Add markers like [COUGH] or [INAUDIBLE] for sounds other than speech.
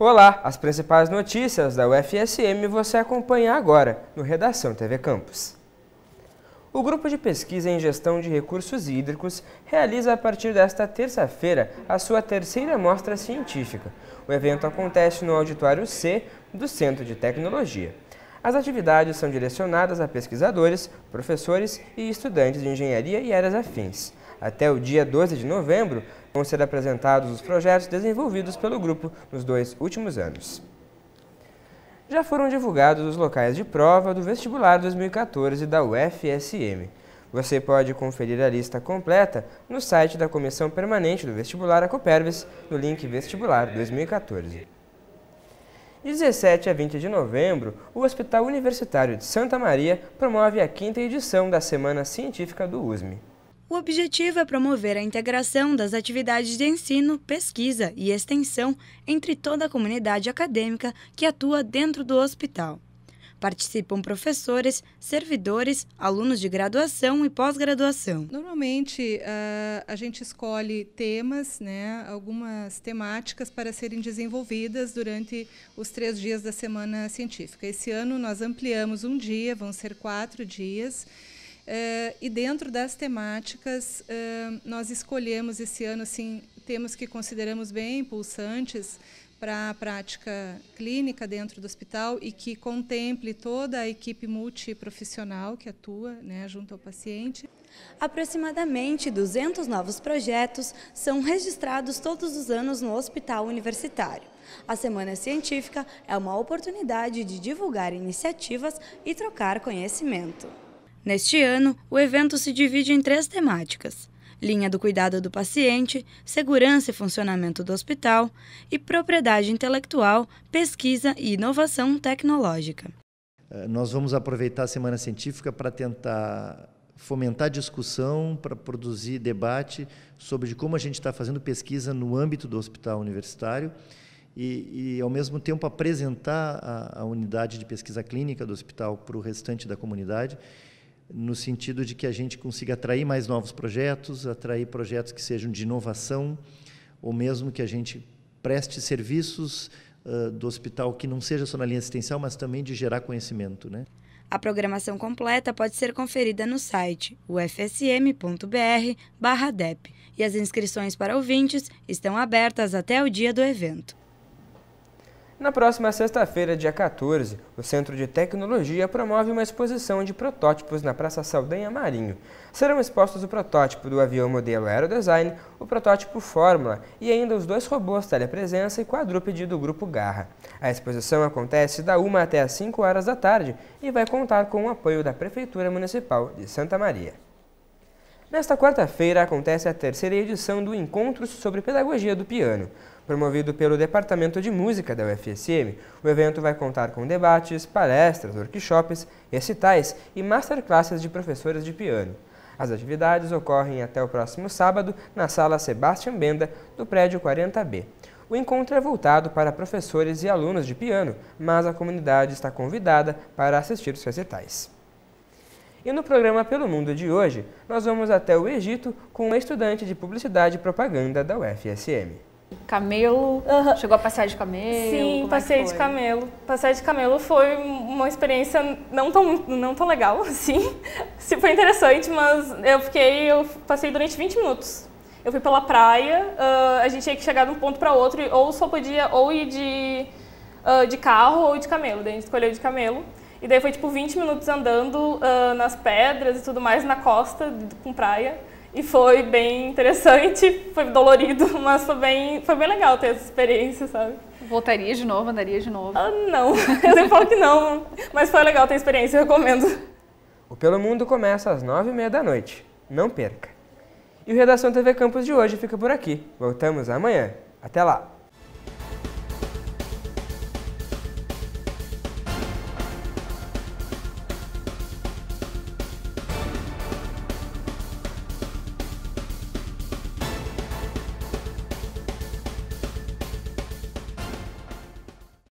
Olá, as principais notícias da UFSM você acompanha agora no Redação TV Campus. O Grupo de Pesquisa em Gestão de Recursos Hídricos realiza a partir desta terça-feira a sua terceira mostra científica. O evento acontece no Auditório C do Centro de Tecnologia. As atividades são direcionadas a pesquisadores, professores e estudantes de engenharia e áreas afins. Até o dia 12 de novembro, vão ser apresentados os projetos desenvolvidos pelo grupo nos dois últimos anos. Já foram divulgados os locais de prova do vestibular 2014 da UFSM. Você pode conferir a lista completa no site da Comissão Permanente do Vestibular Acoperves, no link Vestibular 2014. 17 a 20 de novembro, o Hospital Universitário de Santa Maria promove a quinta edição da Semana Científica do USME. O objetivo é promover a integração das atividades de ensino, pesquisa e extensão entre toda a comunidade acadêmica que atua dentro do hospital. Participam professores, servidores, alunos de graduação e pós-graduação. Normalmente, ah, a gente escolhe temas, né, algumas temáticas para serem desenvolvidas durante os três dias da Semana Científica. Esse ano nós ampliamos um dia, vão ser quatro dias. Eh, e dentro das temáticas, eh, nós escolhemos esse ano assim, temas que consideramos bem pulsantes para a prática clínica dentro do hospital e que contemple toda a equipe multiprofissional que atua né, junto ao paciente. Aproximadamente 200 novos projetos são registrados todos os anos no Hospital Universitário. A Semana Científica é uma oportunidade de divulgar iniciativas e trocar conhecimento. Neste ano, o evento se divide em três temáticas: linha do cuidado do paciente, segurança e funcionamento do hospital e propriedade intelectual, pesquisa e inovação tecnológica. Eh, nós vamos aproveitar a Semana Científica para tentar fomentar discussão, para produzir debate sobre como a gente está fazendo pesquisa no âmbito do hospital universitário e, e ao mesmo tempo, apresentar a, a unidade de pesquisa clínica do hospital para o restante da comunidade no sentido de que a gente consiga atrair mais novos projetos, atrair projetos que sejam de inovação, ou mesmo que a gente preste serviços uh, do hospital que não seja só na linha assistencial, mas também de gerar conhecimento. Né? A programação completa pode ser conferida no site ufsm.br/dep e as inscrições para ouvintes estão abertas até o dia do evento. Na próxima sexta-feira, dia 14, o Centro de Tecnologia promove uma exposição de protótipos na Praça Saldanha Marinho. Serão expostos o protótipo do avião modelo Aerodesign, o protótipo Fórmula e ainda os dois robôs Telepresença e Quadrúpede do Grupo Garra. A exposição acontece da 1 até às 5 horas da tarde e vai contar com o apoio da Prefeitura Municipal de Santa Maria. Nesta quarta-feira acontece a terceira edição do Encontros sobre Pedagogia do Piano. Promovido pelo Departamento de Música da UFSM, o evento vai contar com debates, palestras, workshops, recitais e masterclasses de professores de piano. As atividades ocorrem até o próximo sábado na Sala Sebastian Benda, do prédio 40B. O encontro é voltado para professores e alunos de piano, mas a comunidade está convidada para assistir os recitais. E no programa Pelo Mundo de hoje, nós vamos até o Egito com uma estudante de publicidade e propaganda da UFSM. Camelo, uhum. chegou a passear de camelo? Sim, passei é de camelo. Passear de camelo foi uma experiência não tão, não tão legal, [LAUGHS] assim. foi interessante, mas eu fiquei, eu passei durante 20 minutos. Eu fui pela praia, uh, a gente tinha que chegar de um ponto para outro, ou só podia ou ir de, uh, de carro ou de camelo, daí a gente escolheu de camelo. E daí foi tipo 20 minutos andando uh, nas pedras e tudo mais, na costa, com praia. E foi bem interessante, [LAUGHS] foi dolorido, [LAUGHS] mas foi bem, foi bem legal ter essa experiência, sabe? Voltaria de novo, andaria de novo? Ah, não, [LAUGHS] eu sempre falo que não, mas foi legal ter experiência, eu recomendo. O Pelo Mundo começa às nove e meia da noite, não perca. E o Redação TV Campus de hoje fica por aqui. Voltamos amanhã. Até lá!